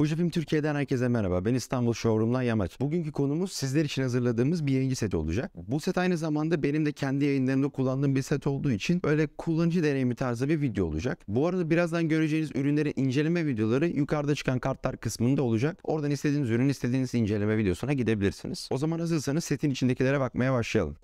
Fujifilm Türkiye'den herkese merhaba. Ben İstanbul Showroom'dan Yamaç. Bugünkü konumuz sizler için hazırladığımız bir yayıncı seti olacak. Bu set aynı zamanda benim de kendi yayınlarımda kullandığım bir set olduğu için böyle kullanıcı deneyimi tarzı bir video olacak. Bu arada birazdan göreceğiniz ürünlerin inceleme videoları yukarıda çıkan kartlar kısmında olacak. Oradan istediğiniz ürün istediğiniz inceleme videosuna gidebilirsiniz. O zaman hazırsanız setin içindekilere bakmaya başlayalım.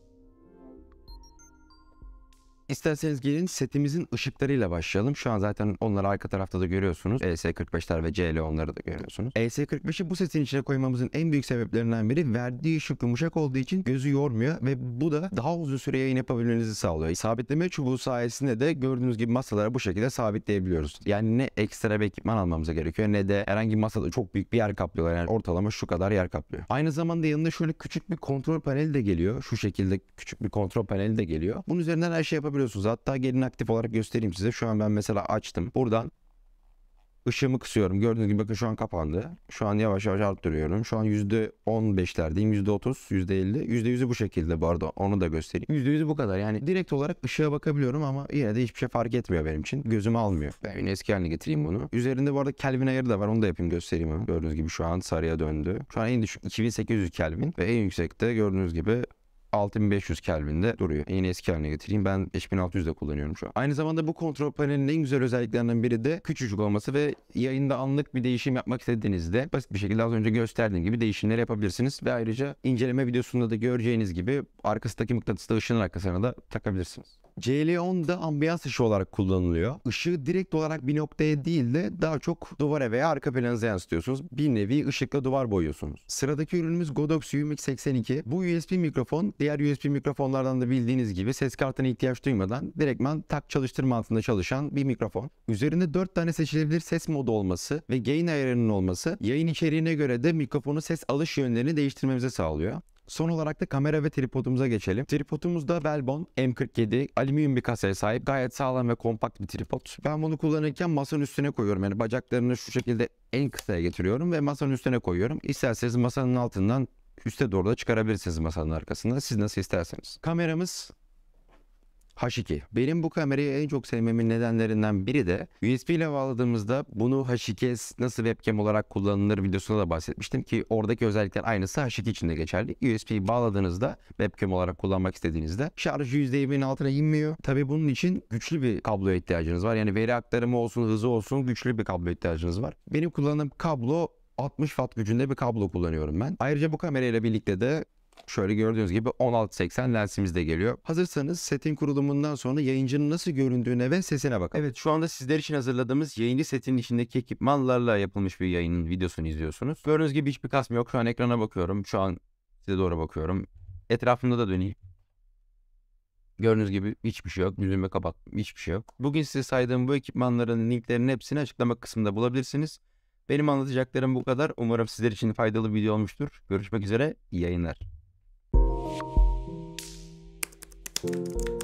İsterseniz gelin setimizin ışıklarıyla başlayalım. Şu an zaten onları arka tarafta da görüyorsunuz. ES45'ler ve CL onları da görüyorsunuz. ES45'i bu setin içine koymamızın en büyük sebeplerinden biri verdiği ışık yumuşak olduğu için gözü yormuyor ve bu da daha uzun süre yayın yapabilmenizi sağlıyor. Sabitleme çubuğu sayesinde de gördüğünüz gibi masalara bu şekilde sabitleyebiliyoruz. Yani ne ekstra bir ekipman almamıza gerekiyor ne de herhangi masada çok büyük bir yer kaplıyor. Yani ortalama şu kadar yer kaplıyor. Aynı zamanda yanında şöyle küçük bir kontrol paneli de geliyor. Şu şekilde küçük bir kontrol paneli de geliyor. Bunun üzerinden her şey yapabiliyoruz kullanabiliyorsunuz. Hatta gelin aktif olarak göstereyim size. Şu an ben mesela açtım. Buradan ışığımı kısıyorum. Gördüğünüz gibi bakın şu an kapandı. Şu an yavaş yavaş arttırıyorum. Şu an %15'lerdeyim. %30, %50. %100'ü bu şekilde bu arada onu da göstereyim. %100'ü bu kadar. Yani direkt olarak ışığa bakabiliyorum ama yine de hiçbir şey fark etmiyor benim için. Gözüme almıyor. Ben eski haline getireyim bunu. Üzerinde bu arada Kelvin ayarı da var. Onu da yapayım göstereyim. Gördüğünüz gibi şu an sarıya döndü. Şu an en düşük 2800 Kelvin ve en yüksekte gördüğünüz gibi 6500 Kelvin'de duruyor. En eski haline getireyim. Ben 5600 de kullanıyorum şu an. Aynı zamanda bu kontrol panelinin en güzel özelliklerinden biri de küçücük olması ve yayında anlık bir değişim yapmak istediğinizde basit bir şekilde az önce gösterdiğim gibi değişimleri yapabilirsiniz ve ayrıca inceleme videosunda da göreceğiniz gibi arkasındaki mıknatısı da ışının arkasına da takabilirsiniz. CL10 da ambiyans ışığı olarak kullanılıyor. Işığı direkt olarak bir noktaya değil de daha çok duvara veya arka planınıza yansıtıyorsunuz. Bir nevi ışıkla duvar boyuyorsunuz. Sıradaki ürünümüz Godox UMX 82. Bu USB mikrofon diğer USB mikrofonlardan da bildiğiniz gibi ses kartına ihtiyaç duymadan direktman tak çalıştırma altında çalışan bir mikrofon. Üzerinde 4 tane seçilebilir ses modu olması ve gain ayarının olması yayın içeriğine göre de mikrofonun ses alış yönlerini değiştirmemize sağlıyor. Son olarak da kamera ve tripodumuza geçelim. Tripodumuzda Velbon M47 alüminyum bir kasaya sahip. Gayet sağlam ve kompakt bir tripod. Ben bunu kullanırken masanın üstüne koyuyorum. Yani bacaklarını şu şekilde en kısaya getiriyorum ve masanın üstüne koyuyorum. İsterseniz masanın altından üste doğru da çıkarabilirsiniz masanın arkasında. Siz nasıl isterseniz. Kameramız H2. Benim bu kamerayı en çok sevmemin nedenlerinden biri de USB ile bağladığımızda bunu H2 nasıl webcam olarak kullanılır videosuna da bahsetmiştim ki oradaki özellikler aynısı H2 için de geçerli. USB'yi bağladığınızda webcam olarak kullanmak istediğinizde şarjı %20'nin altına inmiyor. Tabi bunun için güçlü bir kabloya ihtiyacınız var. Yani veri aktarımı olsun, hızı olsun güçlü bir kabloya ihtiyacınız var. Benim kullandığım kablo 60 watt gücünde bir kablo kullanıyorum ben. Ayrıca bu kamerayla birlikte de Şöyle gördüğünüz gibi 1680 lensimiz de geliyor. Hazırsanız setin kurulumundan sonra yayıncının nasıl göründüğüne ve sesine bakalım. Evet şu anda sizler için hazırladığımız yayıncı setinin içindeki ekipmanlarla yapılmış bir yayının videosunu izliyorsunuz. Gördüğünüz gibi hiçbir kasm yok. Şu an ekrana bakıyorum. Şu an size doğru bakıyorum. Etrafımda da döneyim. Gördüğünüz gibi hiçbir şey yok. Yüzümü kapattım. Hiçbir şey yok. Bugün size saydığım bu ekipmanların linklerini hepsini açıklama kısmında bulabilirsiniz. Benim anlatacaklarım bu kadar. Umarım sizler için faydalı bir video olmuştur. Görüşmek üzere. İyi yayınlar. you.